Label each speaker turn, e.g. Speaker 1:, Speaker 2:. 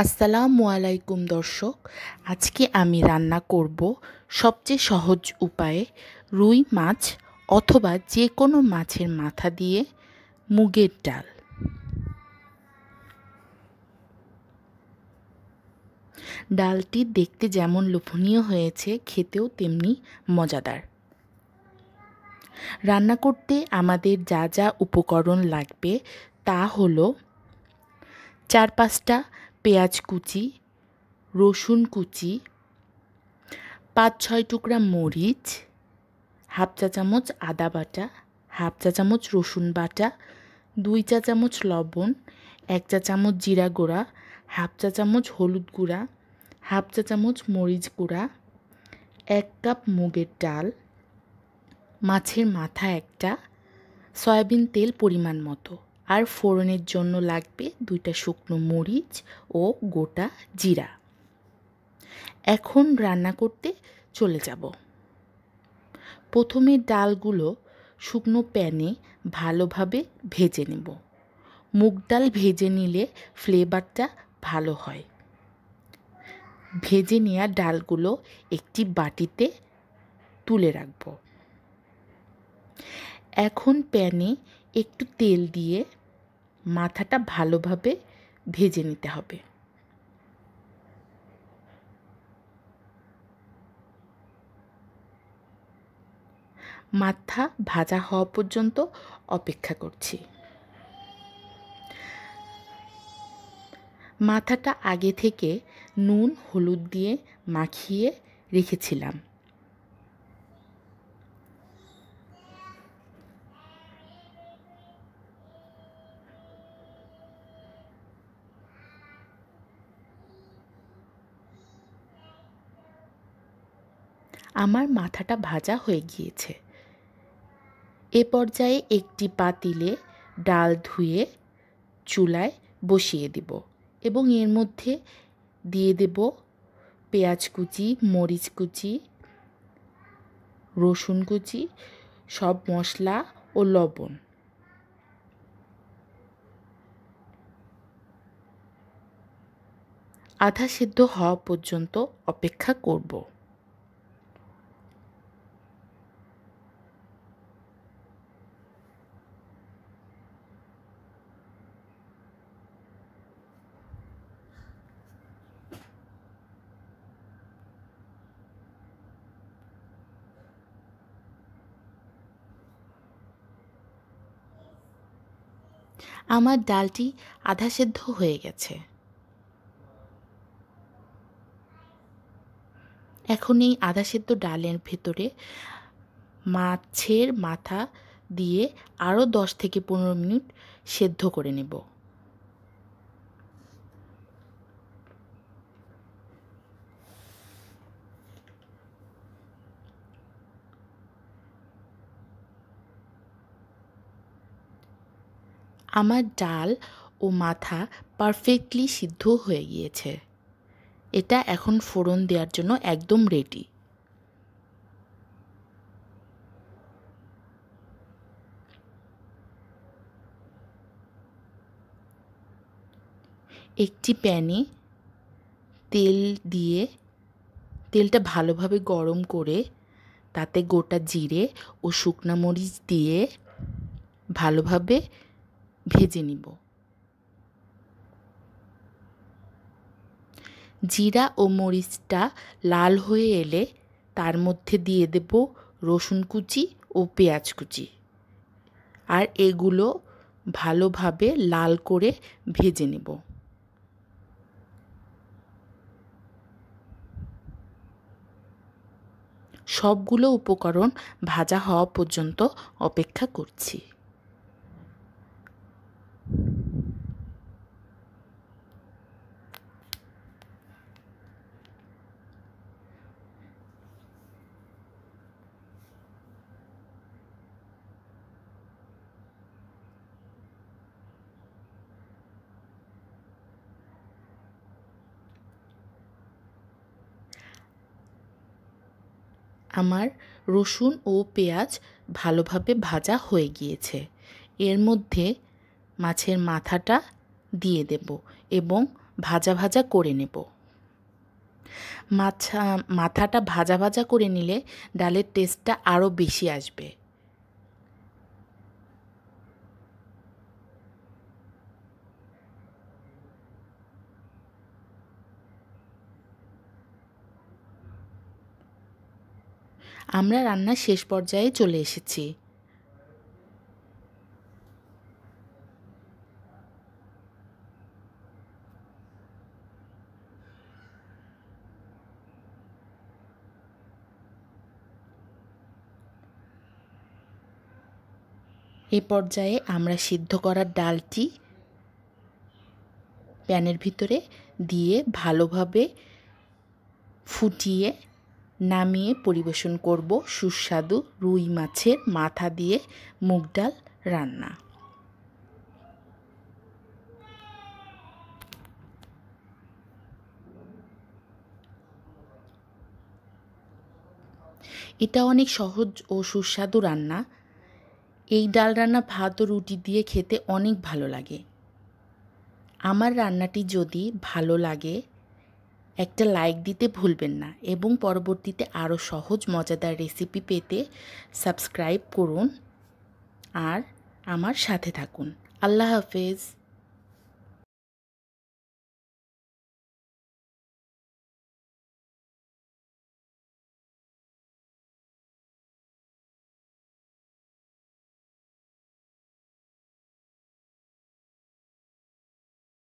Speaker 1: আসসালামু আলাইকুম দর্শক আজকে আমি রান্না করব সবচেয়ে সহজ উপায়ে রুই মাছ অথবা যে কোনো মাছের মাথা দিয়ে মুগের ডাল ডালটি দেখতে যেমন লোভনীয় হয়েছে খেতেও তেমনি মজাদার রান্না করতে আমাদের যা যা উপকরণ লাগবে তা হলো চার পাঁচটা পেঁয়াজ কুচি রসুন কুচি পাঁচ ছয় টুকরা মরিচ হাফ চা চামচ আদা বাটা হাফ চা চামচ রসুন বাটা দুই চা চামচ লবণ এক চা চামচ জিরা গুঁড়া হাফ চা চামচ হলুদ গুঁড়া হাফ চা চামচ মরিচ গুঁড়া এক কাপ মুগের ডাল মাছের মাথা একটা সয়াবিন তেল পরিমাণ মতো আর ফোড়নের জন্য লাগবে দুইটা শুকনো মরিচ ও গোটা জিরা এখন রান্না করতে চলে যাব প্রথমে ডালগুলো শুকনো প্যানে ভালোভাবে ভেজে নেব মুগ ডাল ভেজে নিলে ফ্লেভারটা ভালো হয় ভেজে নেওয়া ডালগুলো একটি বাটিতে তুলে রাখব এখন প্যানে একটু তেল দিয়ে মাথাটা ভালোভাবে ভেজে নিতে হবে মাথা ভাজা হওয়া পর্যন্ত অপেক্ষা করছি মাথাটা আগে থেকে নুন হলুদ দিয়ে মাখিয়ে রেখেছিলাম আমার মাথাটা ভাজা হয়ে গিয়েছে এ পর্যায়ে একটি পাতিলে ডাল ধুয়ে চুলায় বসিয়ে দেব এবং এর মধ্যে দিয়ে দেব পেঁয়াজ কুচি মরিচ কুচি রসুন কুচি সব মশলা ও লবণ আধা সেদ্ধ হওয়া পর্যন্ত অপেক্ষা করবো আমার ডালটি আধা সেদ্ধ হয়ে গেছে এখন এই আধা সেদ্ধ ডালের ভেতরে মাছের মাথা দিয়ে আরও দশ থেকে পনেরো মিনিট সেদ্ধ করে নেব আমার ডাল ও মাথা পারফেক্টলি সিদ্ধ হয়ে গিয়েছে এটা এখন ফোড়ন দেওয়ার জন্য একদম রেডি একটি প্যানে তেল দিয়ে তেলটা ভালোভাবে গরম করে তাতে গোটা জিরে ও শুকনা মরিচ দিয়ে ভালোভাবে ভেজে নিব জিরা ও মরিচটা লাল হয়ে এলে তার মধ্যে দিয়ে দেব রসুন কুচি ও পেঁয়াজ কুচি আর এগুলো ভালোভাবে লাল করে ভেজে নেব সবগুলো উপকরণ ভাজা হওয়া পর্যন্ত অপেক্ষা করছি আমার রসুন ও পেঁয়াজ ভালোভাবে ভাজা হয়ে গিয়েছে এর মধ্যে মাছের মাথাটা দিয়ে দেব এবং ভাজা ভাজা করে নেব মাছ মাথাটা ভাজা ভাজা করে নিলে ডালের টেস্টটা আরও বেশি আসবে আমরা রান্নার শেষ পর্যায়ে চলে এসেছি এ পর্যায়ে আমরা সিদ্ধ করার ডালটি প্যানের ভিতরে দিয়ে ভালোভাবে ফুটিয়ে নামিয়ে পরিবেশন করব সুস্বাদু রুই মাছের মাথা দিয়ে মুগ ডাল রান্না এটা অনেক সহজ ও সুস্বাদু রান্না এই ডাল রান্না ভাত ও রুটি দিয়ে খেতে অনেক ভালো লাগে আমার রান্নাটি যদি ভালো লাগে একটা লাইক দিতে ভুলবেন না এবং পরবর্তীতে আরও সহজ মজাদার রেসিপি পেতে সাবস্ক্রাইব করুন আর আমার সাথে থাকুন আল্লাহ হাফেজ